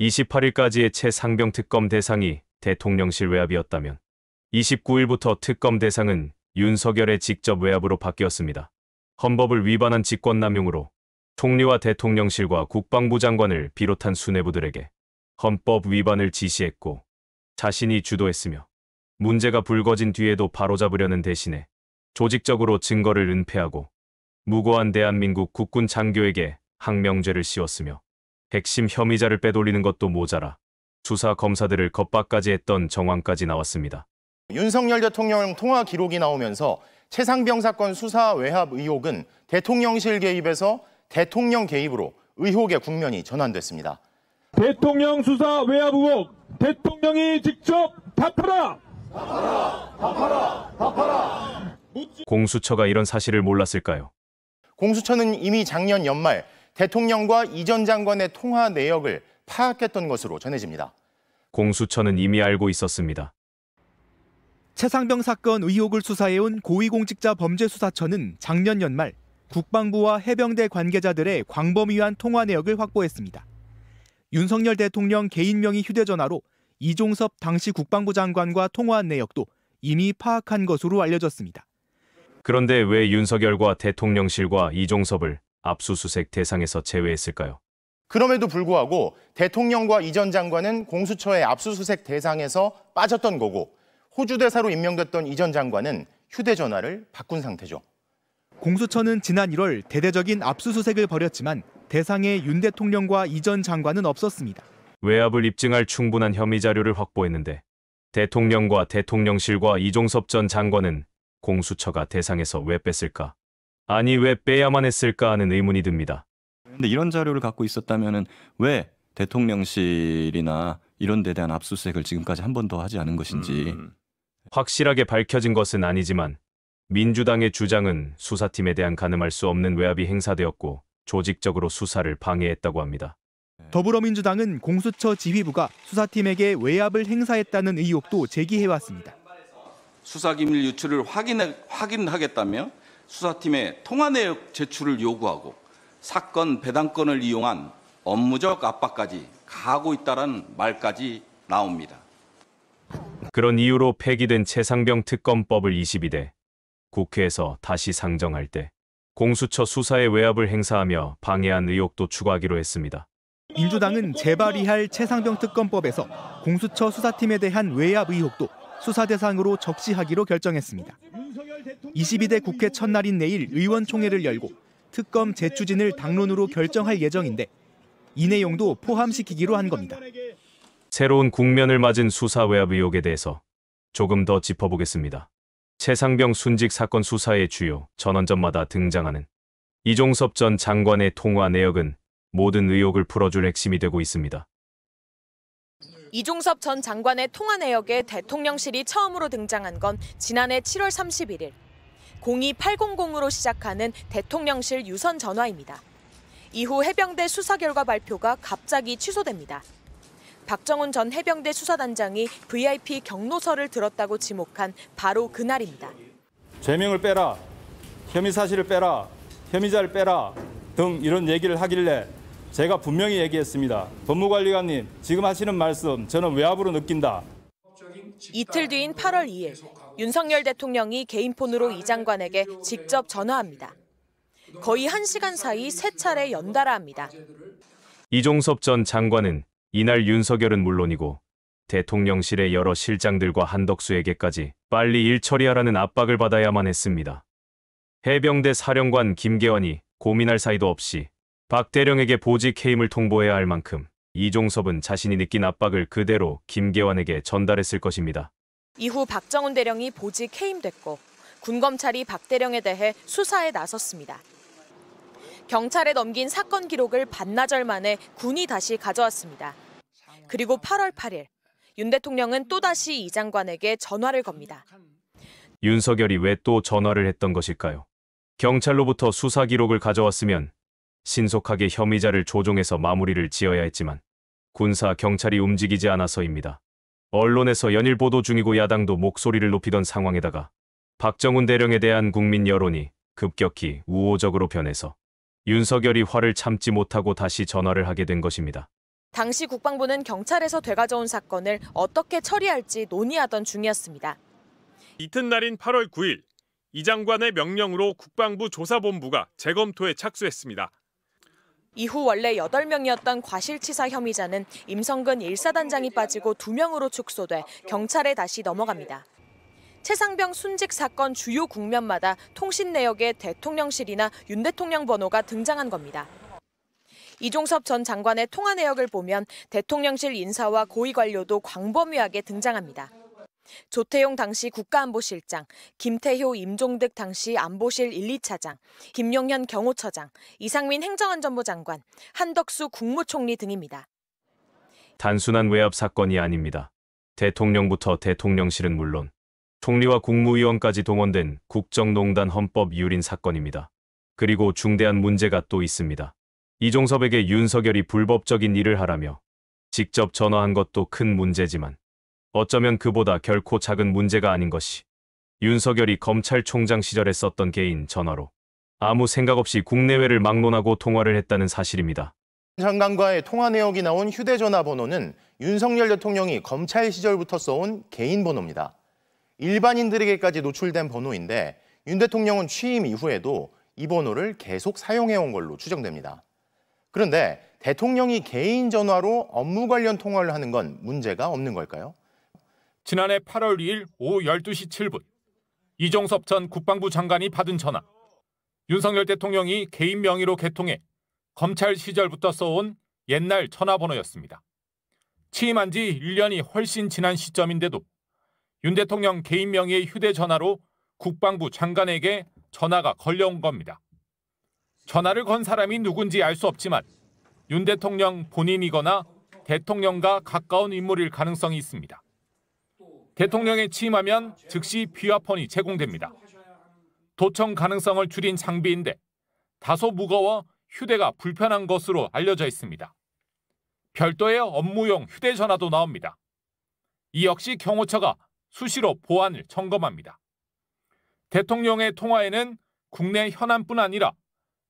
28일까지의 최 상병 특검 대상이 대통령실 외압이었다면 29일부터 특검 대상은 윤석열의 직접 외압으로 바뀌었습니다. 헌법을 위반한 직권남용으로 총리와 대통령실과 국방부 장관을 비롯한 수뇌부들에게 헌법 위반을 지시했고 자신이 주도했으며 문제가 불거진 뒤에도 바로잡으려는 대신에 조직적으로 증거를 은폐하고 무고한 대한민국 국군 장교에게 항명죄를 씌웠으며 핵심 혐의자를 빼돌리는 것도 모자라 수사 검사들을 겁박까지 했던 정황까지 나왔습니다. 윤석열 대통령 통화 기록이 나오면서 최상병 사건 수사 외압 의혹은 대통령실 개입에서 대통령 개입으로 의혹의 국면이 전환됐습니다. 대통령 수사 외압 의혹 대통령이 직접 답하라! 답하라! 답하라! 답하라! 공수처가 이런 사실을 몰랐을까요? 공수처는 이미 작년 연말 대통령과 이 전 장관의 통화 내역을 파악했던 것으로 전해집니다. 공수처는 이미 알고 있었습니다. 최상병 사건 의혹을 수사해온 고위공직자 범죄수사처는 작년 연말 국방부와 해병대 관계자들의 광범 위한 통화 내역을 확보했습니다. 윤석열 대통령 개인 명의 휴대전화로 이종섭 당시 국방부 장관과 통화한 내역도 이미 파악한 것으로 알려졌습니다. 그런데 왜 윤석열과 대통령실과 이종섭을 압수수색 대상에서 제외했을까요? 그럼에도 불구하고 대통령과 이 전 장관은 공수처의 압수수색 대상에서 빠졌던 거고 호주 대사로 임명됐던 이 전 장관은 휴대전화를 바꾼 상태죠. 공수처는 지난 1월 대대적인 압수수색을 벌였지만 대상에 윤 대통령과 이 전 장관은 없었습니다. 외압을 입증할 충분한 혐의 자료를 확보했는데 대통령과 대통령실과 이종섭 전 장관은 공수처가 대상에서 왜 뺐을까? 아니 왜 빼야만 했을까 하는 의문이 듭니다. 그런데 이런 자료를 갖고 있었다면은 왜 대통령실이나 이런 데 대한 압수수색을 지금까지 한 번 더 하지 않은 것인지 음. 확실하게 밝혀진 것은 아니지만 민주당의 주장은 수사팀에 대한 가늠할 수 없는 외압이 행사되었고 조직적으로 수사를 방해했다고 합니다. 더불어민주당은 공수처 지휘부가 수사팀에게 외압을 행사했다는 의혹도 제기해왔습니다. 수사기밀 유출을 확인 확인하겠다며 수사팀에 통화 내역 제출을 요구하고 사건 배당권을 이용한 업무적 압박까지 가고 있다는 말까지 나옵니다. 그런 이유로 폐기된 최상병 특검법을 22대 국회에서 다시 상정할 때 공수처 수사의 외압을 행사하며 방해한 의혹도 추가하기로 했습니다. 민주당은 재발의할 최상병 특검법에서 공수처 수사팀에 대한 외압 의혹도 수사 대상으로 적시하기로 결정했습니다. 22대 국회 첫날인 내일 의원총회를 열고 특검 재추진을 당론으로 결정할 예정인데 이 내용도 포함시키기로 한 겁니다. 새로운 국면을 맞은 수사 외압 의혹에 대해서 조금 더 짚어보겠습니다. 최상병 순직 사건 수사의 주요 전원전마다 등장하는 이종섭 전 장관의 통화 내역은 모든 의혹을 풀어줄 핵심이 되고 있습니다. 이종섭 전 장관의 통화 내역에 대통령실이 처음으로 등장한 건 지난해 7월 31일 02800으로 시작하는 대통령실 유선 전화입니다. 이후 해병대 수사 결과 발표가 갑자기 취소됩니다. 박정훈 전 해병대 수사단장이 VIP 경로서를 들었다고 지목한 바로 그날입니다. 죄명을 빼라, 혐의 사실을 빼라, 혐의자를 빼라 등 이런 얘기를 하길래 제가 분명히 얘기했습니다. 법무관리관님, 지금 하시는 말씀 저는 외압으로 느낀다. 이틀 뒤인 8월 2일, 윤석열 대통령이 개인폰으로 이 장관에게 직접 전화합니다. 거의 1시간 사이 세 차례 연달아 합니다. 이종섭 전 장관은 이날 윤석열은 물론이고 대통령실의 여러 실장들과 한덕수에게까지 빨리 일 처리하라는 압박을 받아야만 했습니다. 해병대 사령관 김계환이 고민할 사이도 없이 박대령에게 보직 해임을 통보해야 할 만큼 이종섭은 자신이 느낀 압박을 그대로 김계환에게 전달했을 것입니다. 이후 박정훈 대령이 보직 해임됐고 군검찰이 박대령에 대해 수사에 나섰습니다. 경찰에 넘긴 사건 기록을 반나절 만에 군이 다시 가져왔습니다. 그리고 8월 8일 윤 대통령은 또다시 이 장관에게 전화를 겁니다. 윤석열이 왜 또 전화를 했던 것일까요? 경찰로부터 수사 기록을 가져왔으면 신속하게 혐의자를 조종해서 마무리를 지어야 했지만 군사 경찰이 움직이지 않아서입니다. 언론에서 연일 보도 중이고 야당도 목소리를 높이던 상황에다가 박정훈 대령에 대한 국민 여론이 급격히 우호적으로 변해서 윤석열이 화를 참지 못하고 다시 전화를 하게 된 것입니다. 당시 국방부는 경찰에서 되가져온 사건을 어떻게 처리할지 논의하던 중이었습니다. 이튿날인 8월 9일 이 장관의 명령으로 국방부 조사본부가 재검토에 착수했습니다. 이후 원래 8명이었던 과실치사 혐의자는 임성근 1사단장이 빠지고 2명으로 축소돼 경찰에 다시 넘어갑니다. 최상병 순직 사건 주요 국면마다 통신 내역에 대통령실이나 윤 대통령 번호가 등장한 겁니다. 이종섭 전 장관의 통화 내역을 보면 대통령실 인사와 고위 관료도 광범위하게 등장합니다. 조태용 당시 국가안보실장, 김태효 임종득 당시 안보실 1, 2차장, 김용현 경호처장, 이상민 행정안전부 장관, 한덕수 국무총리 등입니다. 단순한 외압 사건이 아닙니다. 대통령부터 대통령실은 물론 총리와 국무위원까지 동원된 국정농단 헌법 유린 사건입니다. 그리고 중대한 문제가 또 있습니다. 이종섭에게 윤석열이 불법적인 일을 하라며 직접 전화한 것도 큰 문제지만 어쩌면 그보다 결코 작은 문제가 아닌 것이 윤석열이 검찰총장 시절에 썼던 개인 전화로 아무 생각 없이 국내외를 막론하고 통화를 했다는 사실입니다. 장관과의 통화 내역이 나온 휴대전화 번호는 윤석열 대통령이 검찰 시절부터 써온 개인 번호입니다. 일반인들에게까지 노출된 번호인데 윤 대통령은 취임 이후에도 이 번호를 계속 사용해온 걸로 추정됩니다. 그런데 대통령이 개인 전화로 업무 관련 통화를 하는 건 문제가 없는 걸까요? 지난해 8월 2일 오후 12시 7분 이종섭 전 국방부 장관이 받은 전화. 윤석열 대통령이 개인 명의로 개통해 검찰 시절부터 써온 옛날 전화번호였습니다. 취임한 지 1년이 훨씬 지난 시점인데도 윤 대통령 개인 명의의 휴대전화로 국방부 장관에게 전화가 걸려온 겁니다. 전화를 건 사람이 누군지 알 수 없지만 윤 대통령 본인이거나 대통령과 가까운 인물일 가능성이 있습니다. 대통령에 취임하면 즉시 비화폰이 제공됩니다. 도청 가능성을 줄인 장비인데 다소 무거워 휴대가 불편한 것으로 알려져 있습니다. 별도의 업무용 휴대전화도 나옵니다. 이 역시 경호처가 수시로 보안을 점검합니다. 대통령의 통화에는 국내 현안뿐 아니라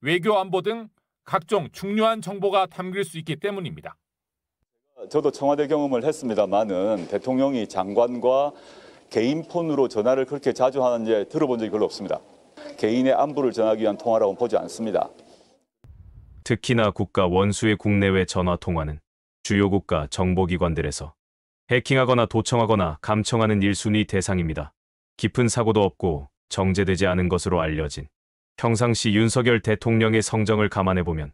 외교 안보 등 각종 중요한 정보가 담길 수 있기 때문입니다. 저도 청와대 경험을 했습니다만은 대통령이 장관과 개인 폰으로 전화를 그렇게 자주 하는지 들어본 적이 별로 없습니다. 개인의 안부를 전하기 위한 통화라고 보지 않습니다. 특히나 국가 원수의 국내외 전화 통화는 주요 국가 정보기관들에서 해킹하거나 도청하거나 감청하는 일순위 대상입니다. 깊은 사고도 없고 정제되지 않은 것으로 알려진 평상시 윤석열 대통령의 성정을 감안해보면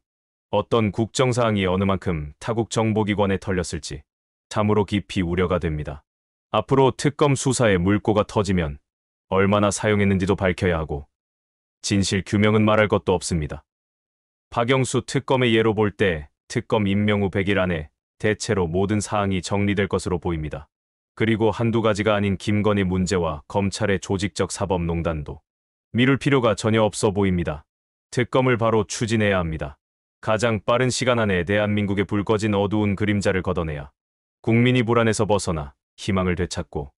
어떤 국정사항이 어느 만큼 타국 정보기관에 털렸을지 참으로 깊이 우려가 됩니다. 앞으로 특검 수사에 물꼬가 터지면 얼마나 사용했는지도 밝혀야 하고 진실 규명은 말할 것도 없습니다. 박영수 특검의 예로 볼 때 특검 임명 후 100일 안에 대체로 모든 사항이 정리될 것으로 보입니다. 그리고 한두 가지가 아닌 김건희 문제와 검찰의 조직적 사법농단도 미룰 필요가 전혀 없어 보입니다. 특검을 바로 추진해야 합니다. 가장 빠른 시간 안에 대한민국의 불 꺼진 어두운 그림자를 걷어내야 국민이 불안에서 벗어나 희망을 되찾고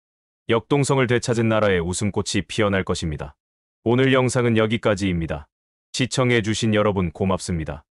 역동성을 되찾은 나라의 웃음꽃이 피어날 것입니다. 오늘 영상은 여기까지입니다. 시청해주신 여러분 고맙습니다.